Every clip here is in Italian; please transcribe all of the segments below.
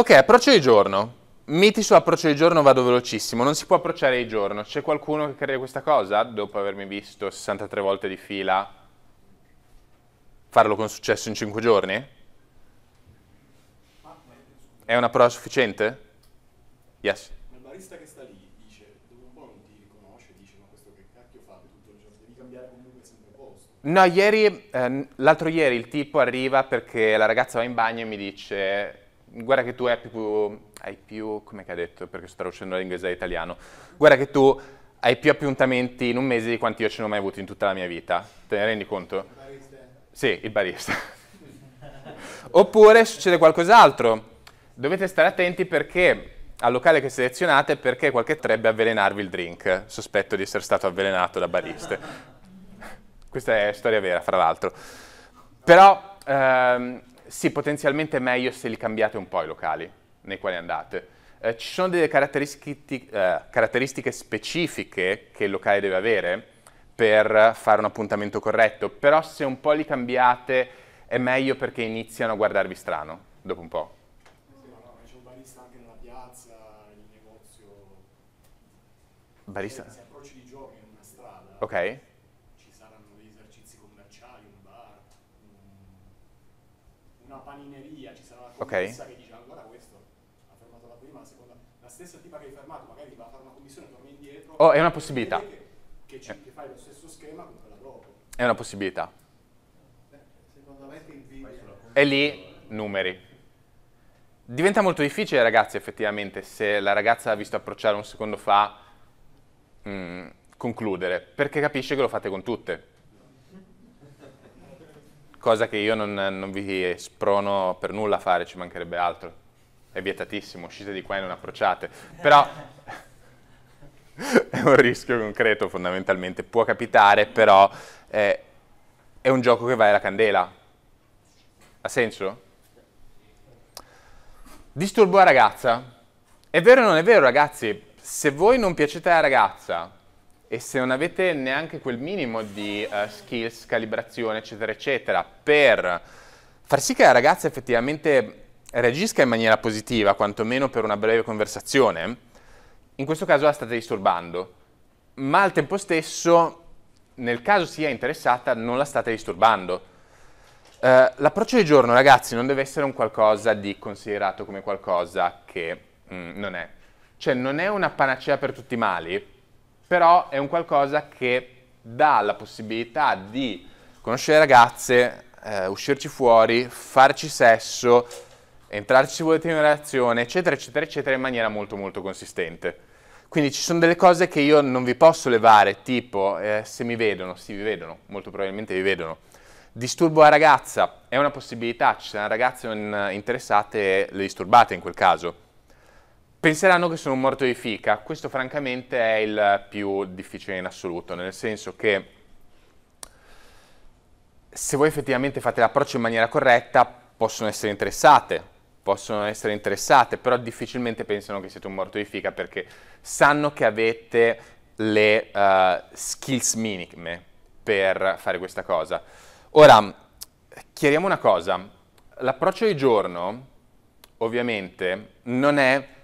Ok, approccio di giorno. Miti sull'approccio di giorno vado velocissimo, non si può approcciare di giorno. C'è qualcuno che crede questa cosa dopo avermi visto 63 volte di fila farlo con successo in 5 giorni? È una prova sufficiente? Yes. Il barista che sta lì dice, dopo un po' non ti riconosce, dice ma questo che cacchio fa tutto il giorno, devi cambiare comunque sempre posto. No, ieri, eh, l'altro ieri il tipo arriva perché la ragazza va in bagno e mi dice guarda che tu hai più, hai più, come che ha detto, perché sto traducendo dall'inglese all'italiano, guarda che tu hai più appuntamenti in un mese di quanti io ce ne ho mai avuto in tutta la mia vita, te ne rendi conto? Il barista. Sì, il barista. Oppure succede qualcos'altro, dovete stare attenti perché al locale che selezionate perché qualche potrebbe avvelenarvi il drink, sospetto di essere stato avvelenato da bariste. Questa è storia vera, fra l'altro. Però ehm, sì, potenzialmente è meglio se li cambiate un po' i locali nei quali andate. Eh, ci sono delle caratteristiche, eh, caratteristiche, specifiche che il locale deve avere per fare un appuntamento corretto, però se un po' li cambiate è meglio perché iniziano a guardarvi strano dopo un po'. Sì, ma no, c'è un barista anche nella piazza, il negozio... Barista? Cioè, se approcci di giochi in una strada... Ok. una panineria, ci sarà una commessa okay. che dice, ancora questo, ha fermato la prima, la seconda, la stessa tipa che hai fermato, magari va a fare una commissione, torna indietro. Oh, è una possibilità. Che, che, ci, che fai lo stesso schema con quella dopo. È una possibilità. Eh, secondo me ti invidia. E lì, numeri. Diventa molto difficile, ragazzi, effettivamente, se la ragazza ha visto approcciare un secondo fa, mh, mm, concludere, perché capisce che lo fate con tutte cosa che io non, non, vi sprono per nulla a fare, ci mancherebbe altro. È vietatissimo, uscite di qua e non approcciate. Però è un rischio concreto fondamentalmente, può capitare, però eh, è un gioco che va alla candela. Ha senso? Disturbo la ragazza. È vero o non è vero ragazzi? Se voi non piacete alla ragazza, e se non avete neanche quel minimo di uh, skills, calibrazione, eccetera, eccetera, per far sì che la ragazza effettivamente reagisca in maniera positiva, quantomeno per una breve conversazione, in questo caso la state disturbando, ma al tempo stesso, nel caso sia interessata, non la state disturbando. Uh, l'approccio di giorno, ragazzi, non deve essere un qualcosa di considerato come qualcosa che mm, non è. Cioè, non è una panacea per tutti i mali, però è un qualcosa che dà la possibilità di conoscere ragazze, eh, uscirci fuori, farci sesso, entrarci se volete in una relazione, eccetera, eccetera, eccetera, in maniera molto, molto consistente. Quindi ci sono delle cose che io non vi posso levare, tipo eh, se mi vedono, sì vi vedono, molto probabilmente vi vedono. Disturbo la ragazza, è una possibilità, ci sono ragazze non interessate, le disturbate in quel caso Penseranno che sono un morto di fica, questo francamente è il più difficile in assoluto, nel senso che se voi effettivamente fate l'approccio in maniera corretta possono essere interessate, possono essere interessate, però difficilmente pensano che siete un morto di fica perché sanno che avete le uh, skills minime per fare questa cosa. Ora, chiariamo una cosa, l'approccio di giorno ovviamente non è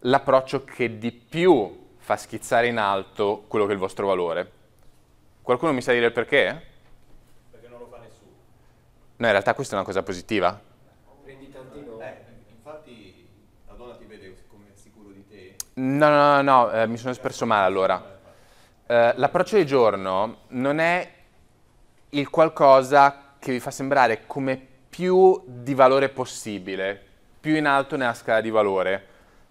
l'approccio che di più fa schizzare in alto quello che è il vostro valore. Qualcuno mi sa dire il perché? Perché non lo fa nessuno. No, in realtà questa è una cosa positiva. Prendi tantino. Eh, infatti la donna ti vede come sicuro di te. No, no, no, no eh, mi sono espresso male allora. Eh, l'approccio di giorno non è il qualcosa che vi fa sembrare come più di valore possibile, più in alto nella scala di valore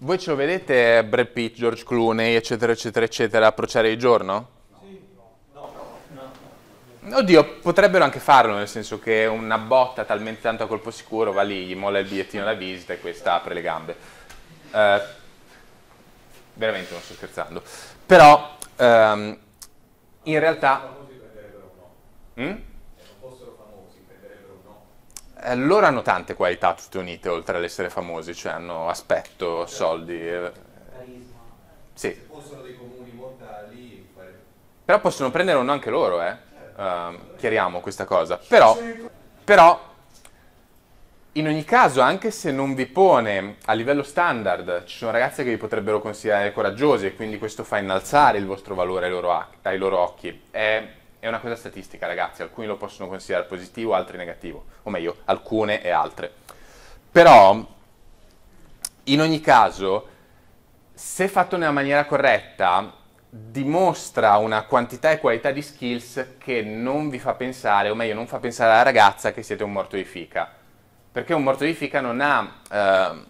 Voi ce lo vedete Brad Pitt, George Clooney, eccetera, eccetera, eccetera, approcciare il giorno? Sì. No. no. Oddio, potrebbero anche farlo, nel senso che una botta talmente tanto a colpo sicuro va lì, gli molla il bigliettino alla visita e questa apre le gambe. Eh, veramente non sto scherzando. Però, ehm, in realtà... Mm? Eh, loro hanno tante qualità tutte unite, oltre ad essere famosi, cioè hanno aspetto, cioè, soldi. Eh. Carisma. Sì. Se fossero dei comuni mortali... Fare... Però possono prendere uno anche loro, eh. Uh, chiariamo questa cosa. Però, però, in ogni caso, anche se non vi pone a livello standard, ci sono ragazze che vi potrebbero considerare coraggiosi e quindi questo fa innalzare il vostro valore ai loro, ai loro occhi. È è una cosa statistica, ragazzi, alcuni lo possono considerare positivo, altri negativo, o meglio, alcune e altre. Però, in ogni caso, se fatto nella maniera corretta, dimostra una quantità e qualità di skills che non vi fa pensare, o meglio, non fa pensare alla ragazza che siete un morto di fica. Perché un morto di fica non ha eh,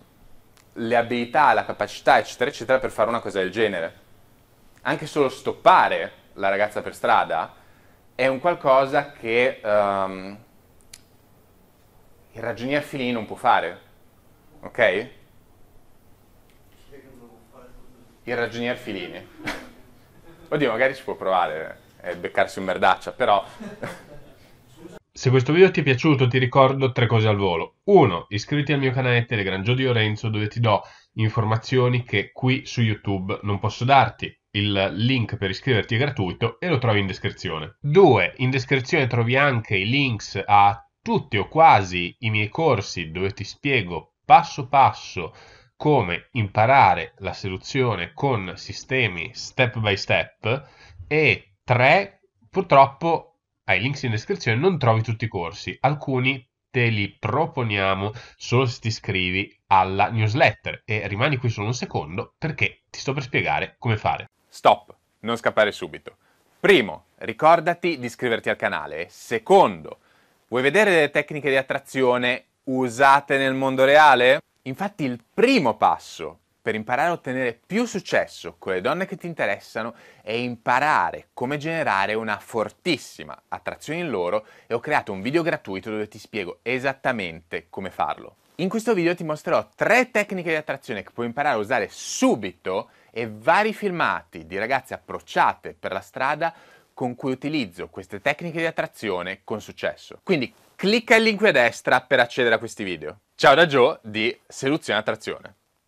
le abilità, la capacità, eccetera, eccetera, per fare una cosa del genere. Anche solo stoppare la ragazza per strada è un qualcosa che um, il ragionier Filini non può fare, ok? Il ragionier Filini. Oddio, magari ci può provare e beccarsi un merdaccia, però... Se questo video ti è piaciuto ti ricordo tre cose al volo. Uno, Iscriviti al mio canale Telegram Giodio Lorenzo dove ti do informazioni che qui su YouTube non posso darti il link per iscriverti è gratuito e lo trovi in descrizione. 2. In descrizione trovi anche i links a tutti o quasi i miei corsi dove ti spiego passo passo come imparare la seduzione con sistemi step by step e 3. Purtroppo ai links in descrizione non trovi tutti i corsi, alcuni te li proponiamo solo se ti iscrivi alla newsletter e rimani qui solo un secondo perché ti sto per spiegare come fare. Stop, non scappare subito. Primo, ricordati di iscriverti al canale. Secondo, vuoi vedere delle tecniche di attrazione usate nel mondo reale? Infatti il primo passo per imparare a ottenere più successo con le donne che ti interessano è imparare come generare una fortissima attrazione in loro e ho creato un video gratuito dove ti spiego esattamente come farlo. In questo video ti mostrerò tre tecniche di attrazione che puoi imparare a usare subito e vari filmati di ragazze approcciate per la strada con cui utilizzo queste tecniche di attrazione con successo. Quindi clicca il link qui a destra per accedere a questi video. Ciao da Joe di Seduzione Attrazione.